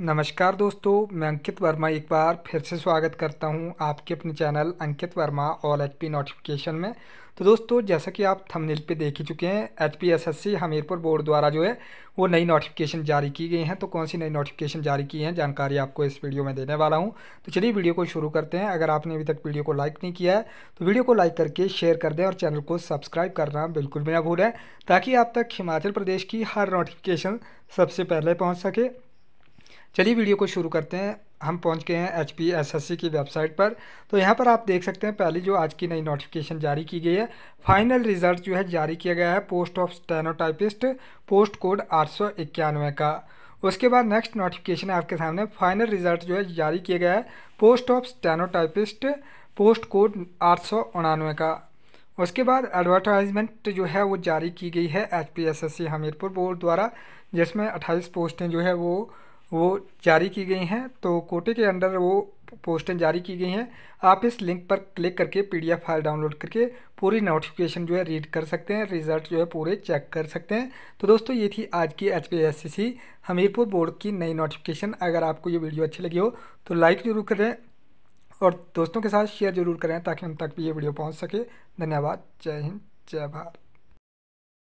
नमस्कार दोस्तों मैं अंकित वर्मा एक बार फिर से स्वागत करता हूं आपके अपने channel Ankit Verma all HP notification में तो दोस्तों जैसा कि आप थंबनेल पे देख ही चुके हैं H P S S C Hamirpur board द्वारा जो है वो नई नोटिफिकेशन जारी की गई हैं तो कौन सी नई नोटिफिकेशन जारी की हैं जानकारी आपको इस वीडियो में देने वाला हूँ तो चलिए वीडियो को शुरू करते हैं अगर आपने अभी तक वीडियो को लाइक नहीं किया है तो वीडियो को लाइक करके शेयर कर दें और चैनल को सब्सक्राइब करना बिल्कुल भी ना भूलें ताकि आप तक हिमाचल प्रदेश की हर नोटिफिकेशन सबसे पहले पहुँच सके चलिए वीडियो को शुरू करते हैं हम पहुंच गए हैं H P S S C की वेबसाइट पर तो यहाँ पर आप देख सकते हैं पहली जो आज की नई नोटिफिकेशन जारी की गई है फाइनल रिजल्ट जो है जारी किया गया है post of stenotypist post code आठ का उसके बाद नेक्स्ट नोटिफिकेशन है आपके सामने फाइनल रिजल्ट जो है जारी किया गया है post of stenotypist post code आठ का उसके बाद एडवर्टाइजमेंट जो है वो जारी की गई है H P S S C Hamirpur board द्वारा जिसमें अट्ठाईस पोस्टें जो है वो वो जारी की गई हैं तो कोटे के अंडर वो पोस्टें जारी की गई हैं आप इस लिंक पर क्लिक करके पीडीएफ फाइल डाउनलोड करके पूरी नोटिफिकेशन जो है रीड कर सकते हैं रिजल्ट जो है पूरे चेक कर सकते हैं तो दोस्तों ये थी आज की एच हमीरपुर बोर्ड की नई नोटिफिकेशन अगर आपको ये वीडियो अच्छी लगी हो तो लाइक जरूर करें और दोस्तों के साथ शेयर जरूर करें ताकि उन तक भी ये वीडियो पहुँच सके धन्यवाद जय हिंद जय भारत